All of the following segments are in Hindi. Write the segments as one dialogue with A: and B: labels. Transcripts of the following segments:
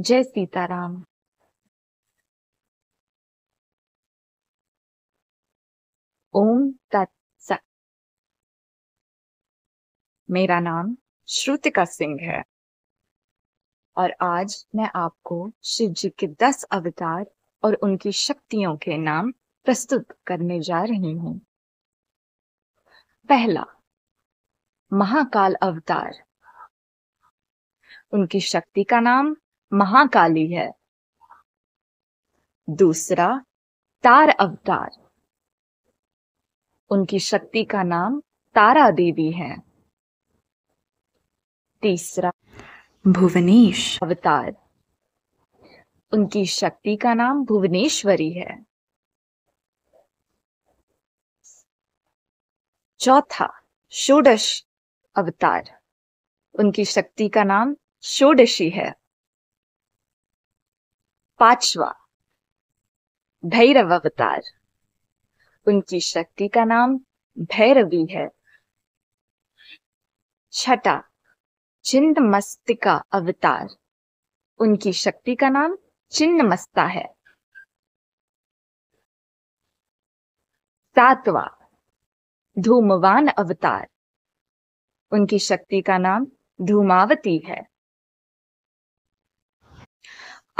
A: जय सीताराम ओम तत्सत मेरा नाम श्रुतिका सिंह है और आज मैं आपको शिव जी के दस अवतार और उनकी शक्तियों के नाम प्रस्तुत करने जा रही हूं पहला महाकाल अवतार उनकी शक्ति का नाम महाकाली है दूसरा तार अवतार उनकी शक्ति का नाम तारा देवी है तीसरा भुवनेश अवतार उनकी शक्ति का नाम भुवनेश्वरी है चौथा षोडश अवतार उनकी शक्ति का नाम षोडशी है पांचवा भैरव अवतार उनकी शक्ति का नाम भैरवी है छठा चिन्ह मस्तिका अवतार उनकी शक्ति का नाम चिन्ह मस्ता है सातवा धूमवान अवतार उनकी शक्ति का नाम धूमावती है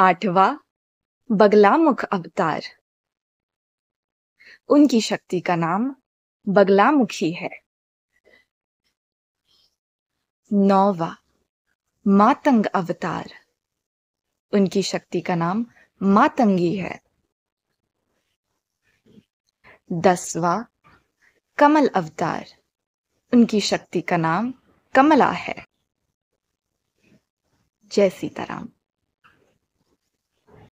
A: आठवा बगलामुख अवतार उनकी शक्ति का नाम बगलामुखी है नौवा मातंग अवतार उनकी शक्ति का नाम मातंगी है दसवा कमल अवतार उनकी शक्ति का नाम कमला है जय सीताराम